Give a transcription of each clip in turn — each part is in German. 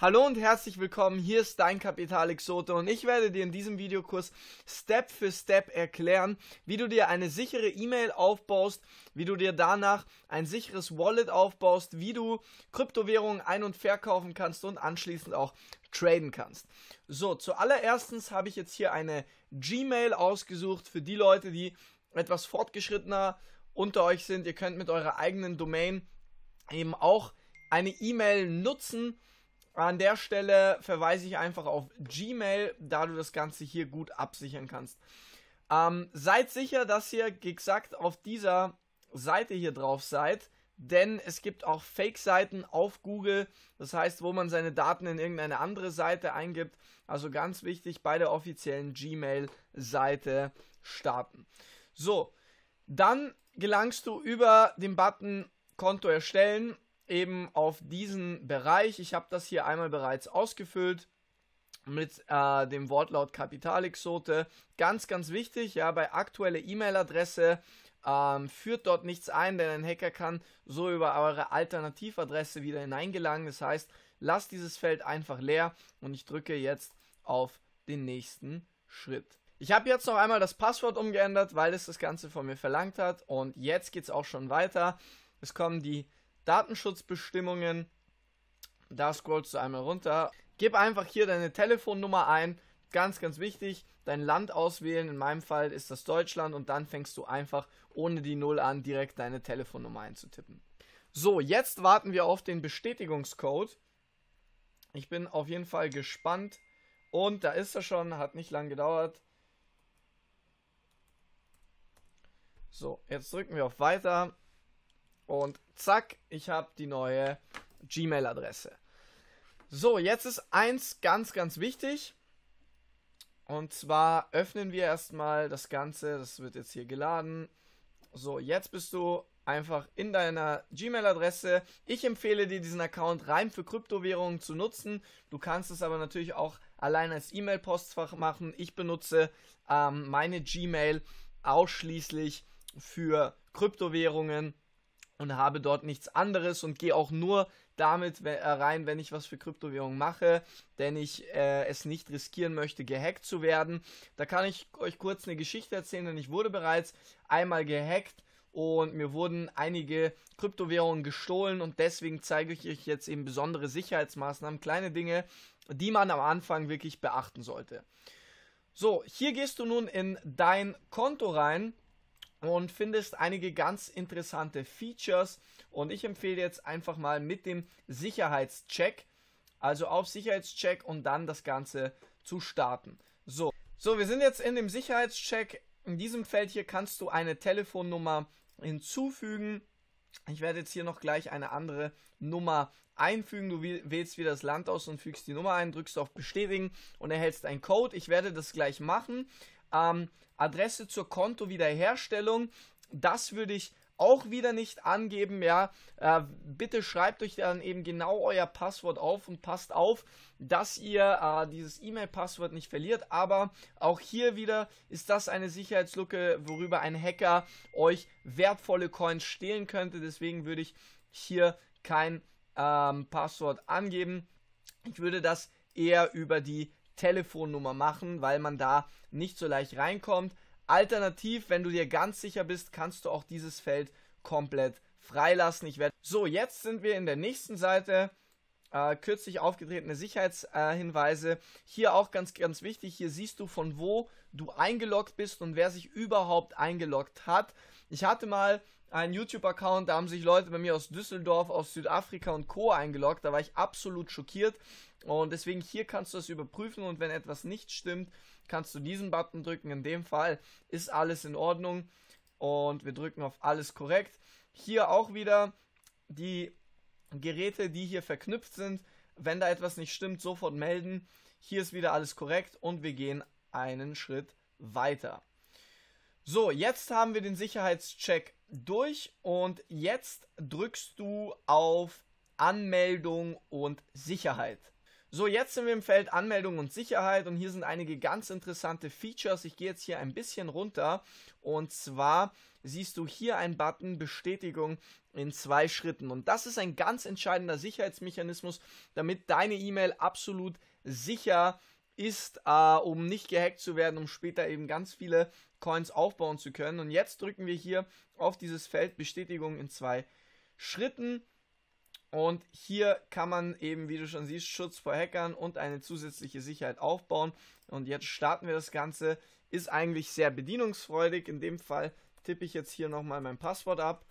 Hallo und herzlich willkommen, hier ist dein Kapital Exote und ich werde dir in diesem Videokurs Step für Step erklären, wie du dir eine sichere E-Mail aufbaust, wie du dir danach ein sicheres Wallet aufbaust, wie du Kryptowährungen ein- und verkaufen kannst und anschließend auch traden kannst. So, zuallererstens habe ich jetzt hier eine Gmail ausgesucht für die Leute, die etwas fortgeschrittener unter euch sind. Ihr könnt mit eurer eigenen Domain eben auch eine E-Mail nutzen an der Stelle verweise ich einfach auf Gmail, da du das Ganze hier gut absichern kannst. Ähm, seid sicher, dass ihr exakt auf dieser Seite hier drauf seid, denn es gibt auch Fake-Seiten auf Google, das heißt, wo man seine Daten in irgendeine andere Seite eingibt. Also ganz wichtig, bei der offiziellen Gmail-Seite starten. So, dann gelangst du über den Button Konto erstellen eben auf diesen Bereich. Ich habe das hier einmal bereits ausgefüllt mit äh, dem Wortlaut Kapitalexote. Ganz, ganz wichtig, ja, bei aktuelle E-Mail-Adresse ähm, führt dort nichts ein, denn ein Hacker kann so über eure Alternativadresse wieder hineingelangen. Das heißt, lasst dieses Feld einfach leer und ich drücke jetzt auf den nächsten Schritt. Ich habe jetzt noch einmal das Passwort umgeändert, weil es das Ganze von mir verlangt hat und jetzt geht es auch schon weiter. Es kommen die Datenschutzbestimmungen. Da scrollst du einmal runter. Gib einfach hier deine Telefonnummer ein. Ganz, ganz wichtig, dein Land auswählen. In meinem Fall ist das Deutschland und dann fängst du einfach ohne die Null an, direkt deine Telefonnummer einzutippen. So, jetzt warten wir auf den Bestätigungscode. Ich bin auf jeden Fall gespannt. Und da ist er schon, hat nicht lang gedauert. So, jetzt drücken wir auf Weiter. Und zack, ich habe die neue Gmail-Adresse. So, jetzt ist eins ganz, ganz wichtig. Und zwar öffnen wir erstmal das Ganze. Das wird jetzt hier geladen. So, jetzt bist du einfach in deiner Gmail-Adresse. Ich empfehle dir, diesen Account rein für Kryptowährungen zu nutzen. Du kannst es aber natürlich auch allein als E-Mail-Postfach machen. Ich benutze ähm, meine Gmail ausschließlich für Kryptowährungen und habe dort nichts anderes und gehe auch nur damit äh, rein, wenn ich was für Kryptowährungen mache, denn ich äh, es nicht riskieren möchte, gehackt zu werden. Da kann ich euch kurz eine Geschichte erzählen, denn ich wurde bereits einmal gehackt und mir wurden einige Kryptowährungen gestohlen und deswegen zeige ich euch jetzt eben besondere Sicherheitsmaßnahmen, kleine Dinge, die man am Anfang wirklich beachten sollte. So, hier gehst du nun in dein Konto rein und findest einige ganz interessante Features. Und ich empfehle jetzt einfach mal mit dem Sicherheitscheck, also auf Sicherheitscheck und dann das Ganze zu starten. So, so wir sind jetzt in dem Sicherheitscheck. In diesem Feld hier kannst du eine Telefonnummer hinzufügen. Ich werde jetzt hier noch gleich eine andere Nummer einfügen. Du wählst wieder das Land aus und fügst die Nummer ein, drückst auf Bestätigen und erhältst einen Code. Ich werde das gleich machen. Ähm, Adresse zur Kontowiederherstellung, das würde ich auch wieder nicht angeben, ja. Äh, bitte schreibt euch dann eben genau euer Passwort auf und passt auf, dass ihr äh, dieses E-Mail-Passwort nicht verliert. Aber auch hier wieder ist das eine Sicherheitslücke, worüber ein Hacker euch wertvolle Coins stehlen könnte. Deswegen würde ich hier kein ähm, Passwort angeben. Ich würde das eher über die Telefonnummer machen, weil man da nicht so leicht reinkommt. Alternativ, wenn du dir ganz sicher bist, kannst du auch dieses Feld komplett freilassen. Ich werde so, jetzt sind wir in der nächsten Seite. Äh, kürzlich aufgetretene Sicherheitshinweise. Äh, hier auch ganz, ganz wichtig. Hier siehst du, von wo du eingeloggt bist und wer sich überhaupt eingeloggt hat. Ich hatte mal einen YouTube-Account, da haben sich Leute bei mir aus Düsseldorf, aus Südafrika und Co. eingeloggt. Da war ich absolut schockiert. Und deswegen hier kannst du das überprüfen und wenn etwas nicht stimmt, kannst du diesen Button drücken. In dem Fall ist alles in Ordnung und wir drücken auf alles korrekt. Hier auch wieder die Geräte, die hier verknüpft sind. Wenn da etwas nicht stimmt, sofort melden. Hier ist wieder alles korrekt und wir gehen einen Schritt weiter. So, jetzt haben wir den Sicherheitscheck durch und jetzt drückst du auf Anmeldung und Sicherheit. So, jetzt sind wir im Feld Anmeldung und Sicherheit und hier sind einige ganz interessante Features. Ich gehe jetzt hier ein bisschen runter und zwar siehst du hier einen Button Bestätigung in zwei Schritten und das ist ein ganz entscheidender Sicherheitsmechanismus, damit deine E-Mail absolut sicher ist, äh, um nicht gehackt zu werden, um später eben ganz viele Coins aufbauen zu können. Und jetzt drücken wir hier auf dieses Feld Bestätigung in zwei Schritten. Und hier kann man eben, wie du schon siehst, Schutz vor Hackern und eine zusätzliche Sicherheit aufbauen. Und jetzt starten wir das Ganze. Ist eigentlich sehr bedienungsfreudig. In dem Fall tippe ich jetzt hier nochmal mein Passwort ab.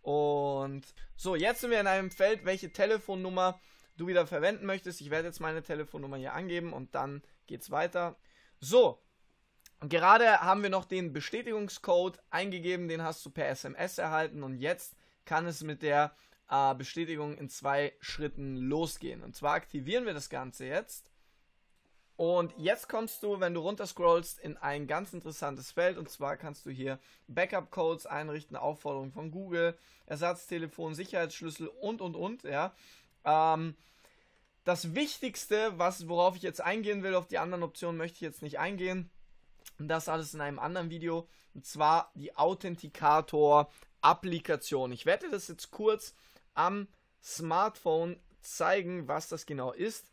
Und so, jetzt sind wir in einem Feld, welche Telefonnummer du wieder verwenden möchtest. Ich werde jetzt meine Telefonnummer hier angeben und dann geht's weiter. So, gerade haben wir noch den Bestätigungscode eingegeben, den hast du per SMS erhalten und jetzt kann es mit der äh, Bestätigung in zwei Schritten losgehen. Und zwar aktivieren wir das Ganze jetzt. Und jetzt kommst du, wenn du runterscrollst, in ein ganz interessantes Feld. Und zwar kannst du hier Backup-Codes einrichten, Aufforderungen von Google, Ersatztelefon, Sicherheitsschlüssel und, und, und. Ja. Ähm, das Wichtigste, was, worauf ich jetzt eingehen will, auf die anderen Optionen möchte ich jetzt nicht eingehen. Das alles in einem anderen Video. Und zwar die Authentikator-Applikation. Ich werde das jetzt kurz am Smartphone zeigen, was das genau ist.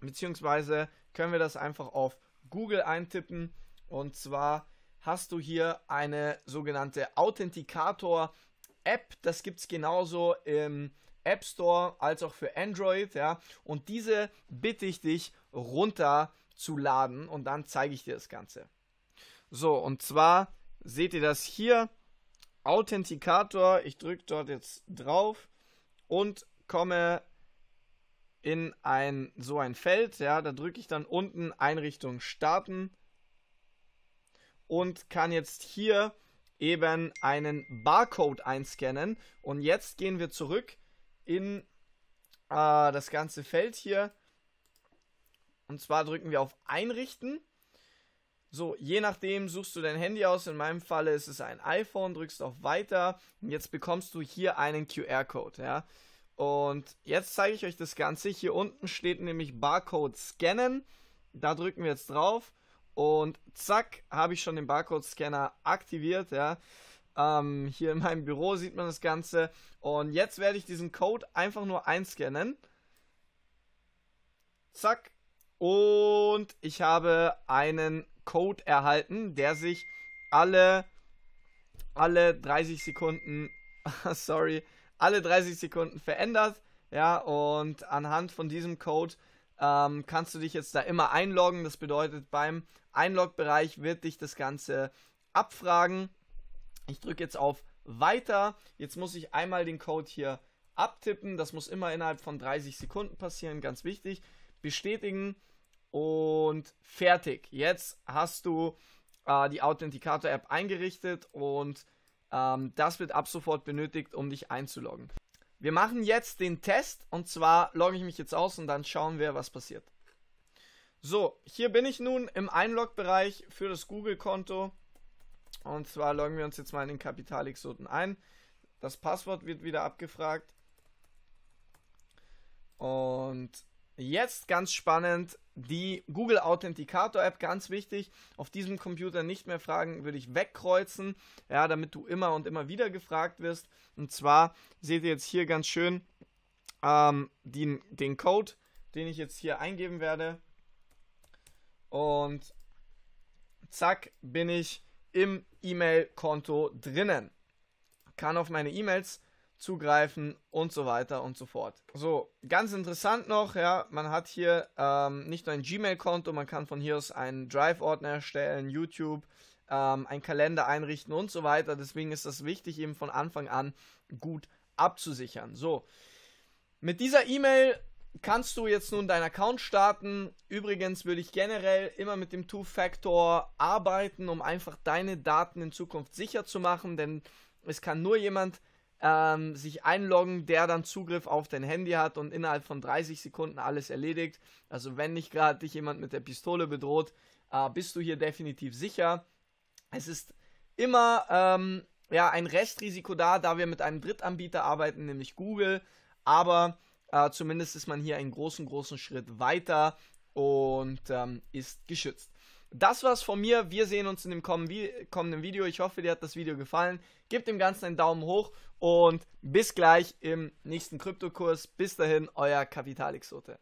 Beziehungsweise können wir das einfach auf Google eintippen. Und zwar hast du hier eine sogenannte Authentikator-App. Das gibt es genauso im App Store als auch für Android. Ja? Und diese bitte ich dich runterzuladen und dann zeige ich dir das Ganze. So, und zwar seht ihr das hier. Authentikator. Ich drücke dort jetzt drauf und komme in ein so ein Feld. Ja, da drücke ich dann unten Einrichtung starten und kann jetzt hier eben einen Barcode einscannen. Und jetzt gehen wir zurück in äh, das ganze Feld hier. Und zwar drücken wir auf Einrichten so, je nachdem suchst du dein Handy aus. In meinem Fall ist es ein iPhone, drückst auf Weiter. Und jetzt bekommst du hier einen QR-Code, ja. Und jetzt zeige ich euch das Ganze. Hier unten steht nämlich Barcode scannen. Da drücken wir jetzt drauf. Und zack, habe ich schon den Barcode-Scanner aktiviert, ja. Ähm, hier in meinem Büro sieht man das Ganze. Und jetzt werde ich diesen Code einfach nur einscannen. Zack. Und ich habe einen Code erhalten, der sich alle, alle 30 Sekunden, sorry, alle 30 Sekunden verändert. Ja, und anhand von diesem Code ähm, kannst du dich jetzt da immer einloggen. Das bedeutet, beim Einlog-Bereich wird dich das Ganze abfragen. Ich drücke jetzt auf Weiter. Jetzt muss ich einmal den Code hier abtippen. Das muss immer innerhalb von 30 Sekunden passieren, ganz wichtig. Bestätigen und fertig. Jetzt hast du äh, die Authenticator-App eingerichtet und ähm, das wird ab sofort benötigt, um dich einzuloggen. Wir machen jetzt den Test und zwar logge ich mich jetzt aus und dann schauen wir, was passiert. So, hier bin ich nun im Einlog-Bereich für das Google-Konto und zwar loggen wir uns jetzt mal in den Kapitalexoten ein. Das Passwort wird wieder abgefragt und Jetzt ganz spannend, die Google Authenticator App, ganz wichtig, auf diesem Computer nicht mehr fragen, würde ich wegkreuzen, ja, damit du immer und immer wieder gefragt wirst. Und zwar seht ihr jetzt hier ganz schön ähm, den, den Code, den ich jetzt hier eingeben werde. Und zack, bin ich im E-Mail-Konto drinnen. Kann auf meine E-Mails zugreifen und so weiter und so fort. So, ganz interessant noch, ja, man hat hier ähm, nicht nur ein Gmail-Konto, man kann von hier aus einen Drive-Ordner erstellen, YouTube, ähm, einen Kalender einrichten und so weiter. Deswegen ist das wichtig, eben von Anfang an gut abzusichern. So, mit dieser E-Mail kannst du jetzt nun deinen Account starten. Übrigens würde ich generell immer mit dem Two-Factor arbeiten, um einfach deine Daten in Zukunft sicher zu machen, denn es kann nur jemand ähm, sich einloggen, der dann Zugriff auf dein Handy hat und innerhalb von 30 Sekunden alles erledigt. Also wenn nicht gerade dich jemand mit der Pistole bedroht, äh, bist du hier definitiv sicher. Es ist immer ähm, ja, ein Restrisiko da, da wir mit einem Drittanbieter arbeiten, nämlich Google. Aber äh, zumindest ist man hier einen großen, großen Schritt weiter und ähm, ist geschützt das war's von mir. Wir sehen uns in dem kommenden Video. Ich hoffe, dir hat das Video gefallen. Gebt dem Ganzen einen Daumen hoch und bis gleich im nächsten Kryptokurs. Bis dahin, euer Kapitalexote.